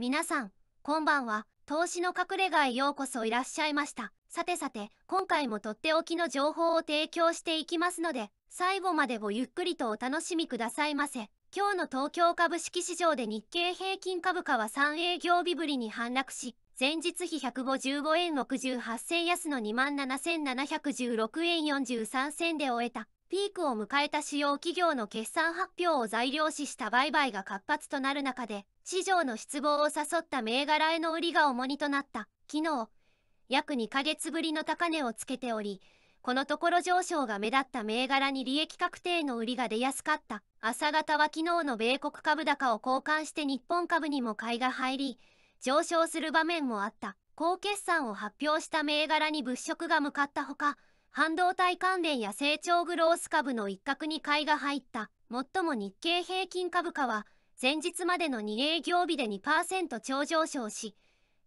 皆さん、こんばんは。投資の隠れ家へようこそいらっしゃいました。さてさて、今回もとっておきの情報を提供していきますので、最後までごゆっくりとお楽しみくださいませ。今日の東京株式市場で日経平均株価は3営業日ぶりに反落し、前日比155円68銭安の27,716円43銭で終えた。ピークを迎えた主要企業の決算発表を材料視した売買が活発となる中で、市場の失望を誘った銘柄への売りが重荷となった、昨日、約2ヶ月ぶりの高値をつけており、このところ上昇が目立った銘柄に利益確定の売りが出やすかった。朝方は昨日の米国株高を交換して日本株にも買いが入り、上昇する場面もあった。高決算を発表した銘柄に物色が向かったほか、半導体関連や成長グロース株の一角に買いが入った。最も日経平均株価は、前日までの2営業日で2%超上昇し、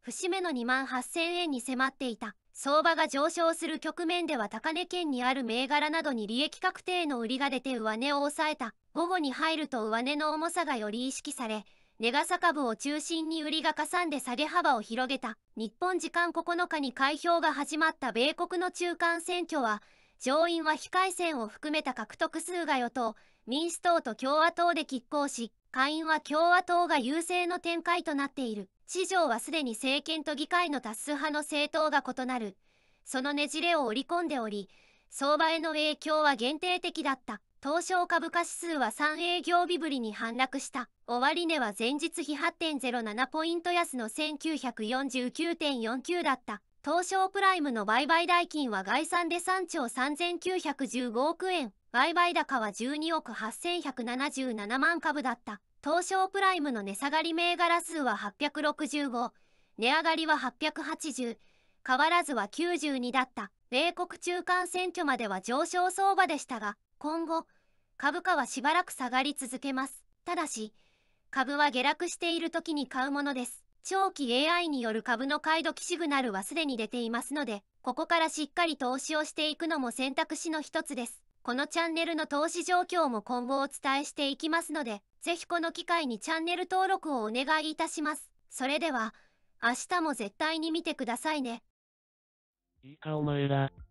節目の2万8000円に迫っていた。相場が上昇する局面では高値圏にある銘柄などに利益確定の売りが出て上値を抑えた。午後に入ると上値の重さがより意識され、ネガサ株を中心に売りがかさんで下げ幅を広げた日本時間9日に開票が始まった米国の中間選挙は上院は非改選を含めた獲得数が与党民主党と共和党で拮抗し下院は共和党が優勢の展開となっている市場はすでに政権と議会の多数派の政党が異なるそのねじれを織り込んでおり相場への影響は限定的だった東証株価指数は3営業日ぶりに反落した。終値は前日比8.07ポイント安の1949.49だった。東証プライムの売買代金は概算で3兆3915億円。売買高は12億8177万株だった。東証プライムの値下がり銘柄数は865。値上がりは880。変わらずは92だった。米国中間選挙までは上昇相場でしたが、今後、株価はしばらく下がり続けます。ただし、株は下落している時に買うものです。長期 AI による株の買い時シグナルはすでに出ていますので、ここからしっかり投資をしていくのも選択肢の一つです。このチャンネルの投資状況も今後お伝えしていきますので、ぜひこの機会にチャンネル登録をお願いいたします。それでは、明日も絶対に見てくださいね。いいかお前ら。